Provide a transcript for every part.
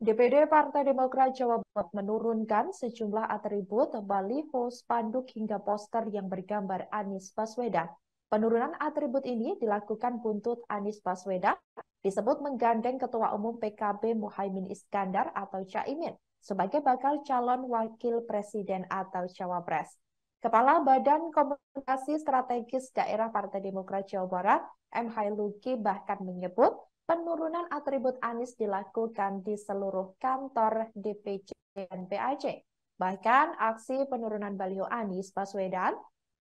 DPD Partai Demokrat Jawa Barat menurunkan sejumlah atribut baliho, spanduk hingga poster yang bergambar Anies Baswedan. Penurunan atribut ini dilakukan buntut Anies Baswedan disebut menggandeng Ketua Umum PKB Muhaimin Iskandar atau Caimin sebagai bakal calon wakil presiden atau cawapres. Kepala Badan Komunikasi Strategis Daerah Partai Demokrat Jawa Barat, M. Hailuki bahkan menyebut Penurunan atribut Anies dilakukan di seluruh kantor DPC dan PAC. Bahkan aksi penurunan baliho Anies Baswedan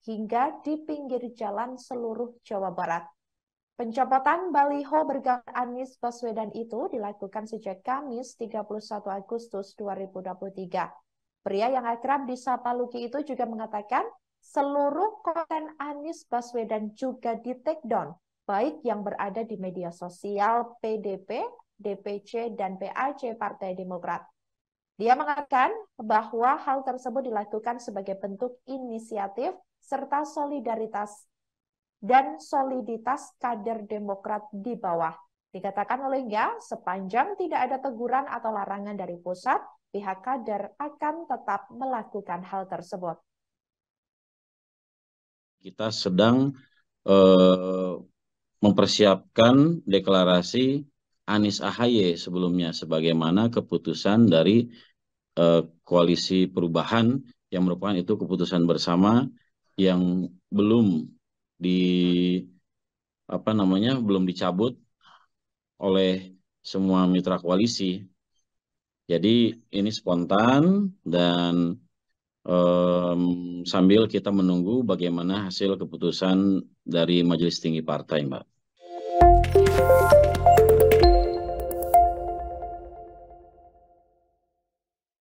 hingga di pinggir jalan seluruh Jawa Barat. Pencopotan baliho bergambar Anies Baswedan itu dilakukan sejak Kamis 31 Agustus 2023. Pria yang akrab di sapa Luki itu juga mengatakan seluruh konten Anies Baswedan juga di take down baik yang berada di media sosial PDP, DPC, dan PAC Partai Demokrat. Dia mengatakan bahwa hal tersebut dilakukan sebagai bentuk inisiatif serta solidaritas dan soliditas kader Demokrat di bawah. Dikatakan olehnya, sepanjang tidak ada teguran atau larangan dari pusat, pihak kader akan tetap melakukan hal tersebut. Kita sedang eh, mempersiapkan deklarasi Anies Ahaye sebelumnya sebagaimana keputusan dari eh, koalisi perubahan yang merupakan itu keputusan bersama yang belum di apa namanya belum dicabut oleh semua mitra koalisi. Jadi ini spontan dan um, sambil kita menunggu bagaimana hasil keputusan dari Majelis Tinggi Partai, Mbak.